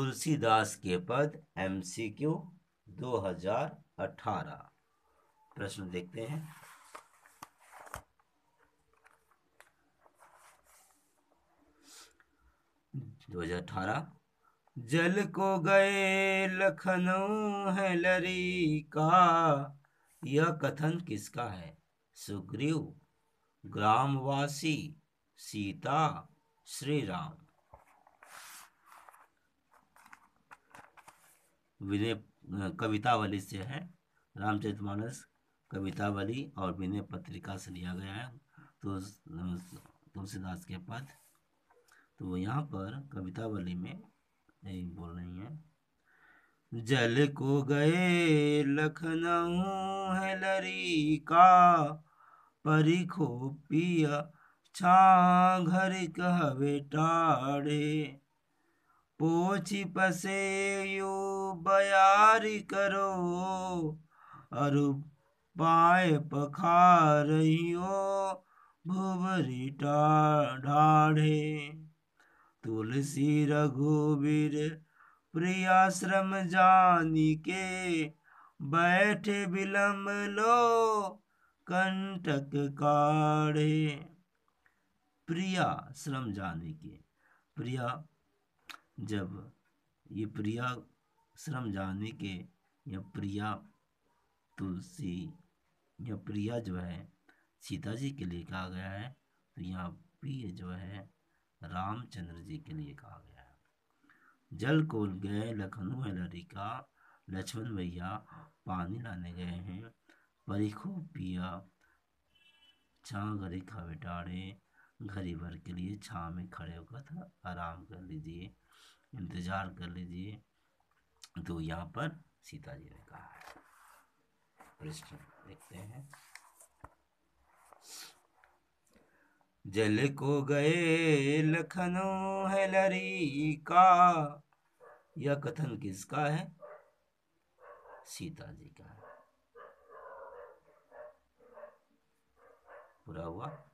तुलसीदास के पद एमसीक्यू 2018 प्रश्न देखते हैं दो हजार अठारह जल को गए लखनऊ है लरी का यह कथन किसका है सुग्रीव ग्रामवासी सीता श्री राम विनय कवितावली से है रामचरित मानस कवितावली और विनय पत्रिका से लिया गया है तो तुलसीदास के पद तो यहाँ पर कवितावली में यही बोल रही है जल को गए लखनऊ है लरी का परी खो पिया छा घर कहवे टाड़े पोछ पसे यू बयारी करो और पाए हो भुवरी ढाढ़े तुलसी रघुबीर प्रियाश्रम जानी के बैठे विलम लो कंटक काढ़े प्रिया श्रम जानी के प्रिया जब ये प्रिया श्रम जानवी के या प्रिया तुलसी या प्रिया जो है सीता जी के लिए कहा गया है तो यहाँ प्रिय जो है रामचंद्र जी के लिए कहा गया है जल कोल गए लखनऊ है लरिका लक्ष्मण भैया पानी लाने गए हैं परिखो पिया छा गरी खा बेटाड़े घड़ी भर के लिए छाँव में खड़े होकर आराम कर लीजिए इंतज़ार कर लीजिए तो यहाँ पर सीता जी ने कहा प्रश्न देखते हैं जल को गए लखनऊ है लरी का यह कथन किसका है सीता जी का पूरा हुआ